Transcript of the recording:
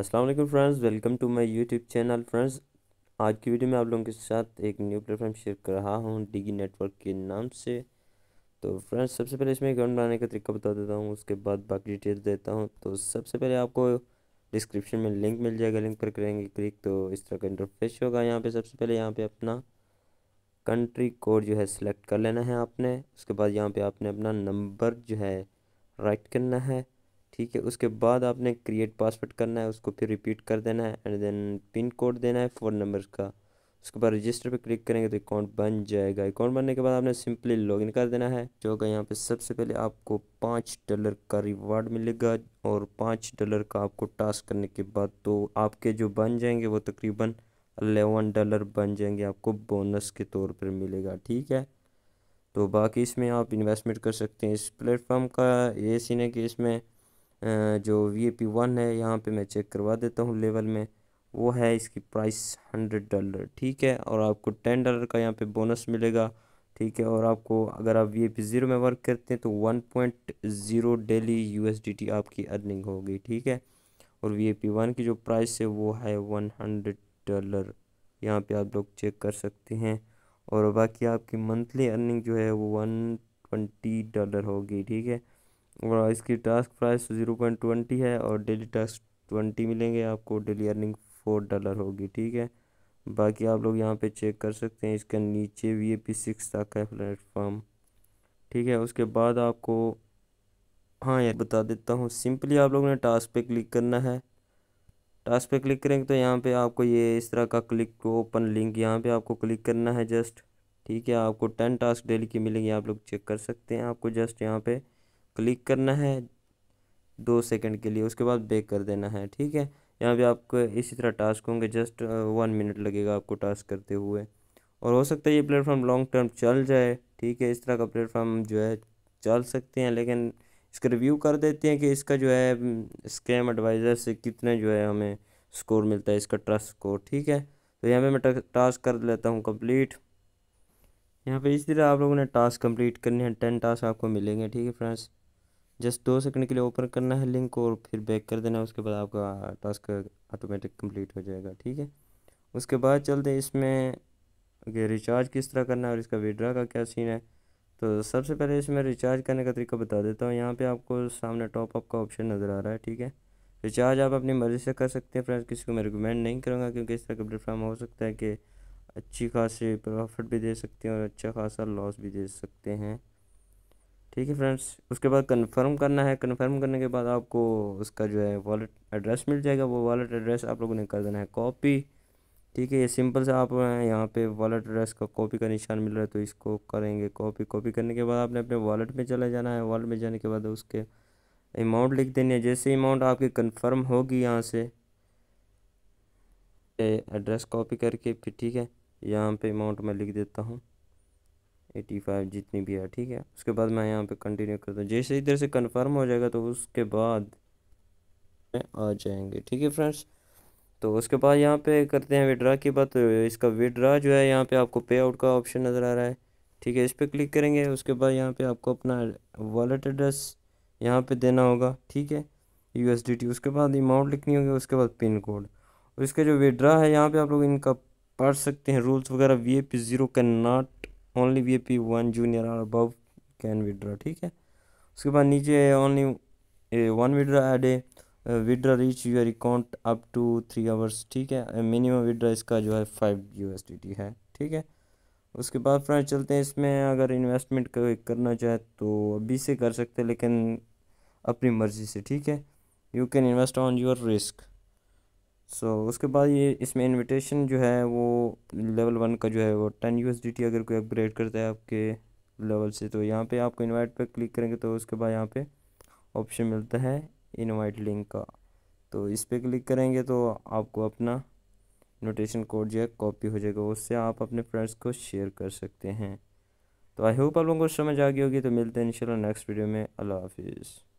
अस्सलाम वालेकुम friends welcome to my YouTube channel friends आज की वीडियो में आप लोगों के साथ एक न्यू प्लेटफॉर्म शेयर कर रहा हूँ डिगी नेटवर्क के नाम से तो फ्रेंड्स सबसे पहले इसमें अकाउंट बनाने का तरीका बता देता हूँ उसके बाद बाकी डिटेल्स देता हूँ तो सबसे पहले आपको डिस्क्रिप्शन में लिंक मिल जाएगा लिंक पर करेंगे क्लिक तो इस तरह का इंटरफेस होगा यहाँ पर सबसे पहले यहाँ पर अपना कंट्री कोड जो है सिलेक्ट कर लेना है आपने उसके बाद यहाँ पर आपने अपना नंबर जो है राइट करना है ठीक है उसके बाद आपने क्रिएट पासवर्ड करना है उसको फिर रिपीट कर देना है एंड देन पिन कोड देना है फ़ोन नंबर का उसके बाद रजिस्टर पे क्लिक करेंगे तो अकाउंट बन जाएगा अकाउंट बनने के बाद आपने सिंपली लॉगिन कर देना है जो कि यहाँ पे सबसे पहले आपको पाँच डॉलर का रिवार्ड मिलेगा और पाँच डॉलर का आपको टास्क करने के बाद तो आपके जो बन जाएंगे वो तकरीबन अलेवन डॉलर बन जाएंगे आपको बोनस के तौर पर मिलेगा ठीक है तो बाकी इसमें आप इन्वेस्टमेंट कर सकते हैं इस प्लेटफॉर्म का ये सीन है कि इसमें जो वी ए पी वन है यहाँ पे मैं चेक करवा देता हूँ लेवल में वो है इसकी प्राइस हंड्रेड डॉलर ठीक है और आपको टेन डॉलर का यहाँ पे बोनस मिलेगा ठीक है और आपको अगर आप वी ए पी ज़ीरो में वर्क करते हैं तो one point zero daily U S D T आपकी अर्निंग होगी ठीक है और वी ए पी वन की जो प्राइस है वो है वन हंड्रेड डॉलर यहाँ पर आप लोग चेक कर सकते हैं और बाकी आपकी मंथली अर्निंग जो है वो वन ट्वेंटी डॉलर होगी ठीक है और इसकी task price zero point twenty है और डेली टास्क ट्वेंटी मिलेंगे आपको डेली अर्निंग फोर डॉलर होगी ठीक है बाकी आप लोग यहाँ पे चेक कर सकते हैं इसके नीचे वी ए पी सिक्स तक है प्लेटफॉर्म ठीक है उसके बाद आपको हाँ यार बता देता हूँ सिंपली आप लोगों ने टास्क पे क्लिक करना है टास्क पे क्लिक करेंगे तो यहाँ पे आपको ये इस तरह का क्लिक ओपन लिंक यहाँ पे आपको क्लिक करना है जस्ट ठीक है आपको टेन टास्क डेली की मिलेंगी आप लोग चेक कर सकते हैं आपको जस्ट यहाँ पर क्लिक करना है दो सेकंड के लिए उसके बाद बेक कर देना है ठीक है यहाँ पे आपको इसी तरह टास्क होंगे जस्ट वन मिनट लगेगा आपको टास्क करते हुए और हो सकता है ये प्लेटफॉर्म लॉन्ग टर्म चल जाए ठीक है इस तरह का प्लेटफॉर्म जो है चल सकते हैं लेकिन इसका रिव्यू कर देते हैं कि इसका जो है स्कैम एडवाइज़र से कितने जो है हमें स्कोर मिलता है इसका ट्रस्ट स्कोर ठीक है तो यहाँ पे मैं टास्क कर लेता हूँ कंप्लीट यहाँ पे इसी तरह आप लोगों ने टास्क कंप्लीट करने हैं टेन टास्क आपको मिलेंगे ठीक है फ्रेंड्स जस्ट दो सेकंड के लिए ओपन करना है लिंक और फिर बैक कर देना उसके बाद आपका टास्क ऑटोमेटिक कंप्लीट हो जाएगा ठीक है उसके बाद चलते इसमें कि रिचार्ज किस तरह करना है और इसका विड्रा का क्या सीन है तो सबसे पहले इसमें रिचार्ज करने का तरीका बता देता हूँ यहाँ पे आपको सामने टॉप अप का ऑप्शन नज़र आ रहा है ठीक है रिचार्ज आप अपनी मर्ज़ी से कर सकते हैं फ्रेंड्स किसी को मैं रिकमेंड नहीं करूँगा क्योंकि इस तरह का प्लेटफॉर्म हो सकता है कि अच्छी खासी प्रॉफिट भी दे सकते हैं और अच्छा खासा लॉस भी दे सकते हैं ठीक है फ्रेंड्स उसके बाद कंफर्म करना है कंफर्म करने के बाद आपको उसका जो है वॉलेट एड्रेस मिल जाएगा वो वॉलेट एड्रेस आप लोगों ने कर देना है कॉपी ठीक है ये सिंपल से आप यहाँ पे वॉलेट एड्रेस का कॉपी का निशान मिल रहा है तो इसको करेंगे कॉपी कॉपी करने के बाद आपने अपने वॉलेट में चले जाना है वॉलेट में जाने के बाद उसके अमाउंट लिख देनी है जैसे अमाउंट आपकी कन्फर्म होगी यहाँ से एड्रेस कॉपी करके फिर ठीक है यहाँ पर अमाउंट मैं लिख देता हूँ एटी फाइव जितनी भी है ठीक है उसके बाद मैं यहाँ पे कंटिन्यू करता हूँ जैसे इधर से कंफर्म हो जाएगा तो उसके बाद आ जाएंगे ठीक है फ्रेंड्स तो उसके बाद यहाँ पे करते हैं विड्रा की बात तो इसका विड्रा जो है यहाँ पे आपको पे आउट का ऑप्शन नज़र आ रहा है ठीक है इस पर क्लिक करेंगे उसके बाद यहाँ पर आपको अपना वॉलेट एड्रेस यहाँ पर देना होगा ठीक है यू उसके बाद अमाउंट लिखनी होगी उसके बाद पिन कोड और इसका जो विड्रा है यहाँ पर आप लोग इनका पढ़ सकते हैं रूल्स वगैरह V A P zero can not only V P one junior और अबव कैन विदड्रा ठीक है उसके बाद नीचे only one withdraw and a withdraw reach your account up to three hours ठीक है मिनिमम विदड्रा इसका जो है फाइव यू है ठीक है उसके बाद फ्रेंड चलते हैं इसमें अगर इन्वेस्टमेंट करना चाहे तो अभी से कर सकते हैं लेकिन अपनी मर्ज़ी से ठीक है you can invest on your risk so so, उसके बाद ये इसमें इनविटेशन जो है वो लेवल वन का जो है वो टेन यू अगर कोई अपग्रेड करता है आपके लेवल से तो यहाँ पे आपको इनवाइट पर क्लिक करेंगे तो उसके बाद यहाँ पे ऑप्शन मिलता है इनवाइट लिंक का तो इस पर क्लिक करेंगे तो आपको अपना इन्विटेशन कोड जो है कॉपी हो जाएगा उससे आप अपने फ्रेंड्स को शेयर कर सकते हैं तो आई होप आप लोगों को समझ आ गई होगी तो मिलते हैं इंशाल्लाह नेक्स्ट वीडियो में अल्लाह हाफिज़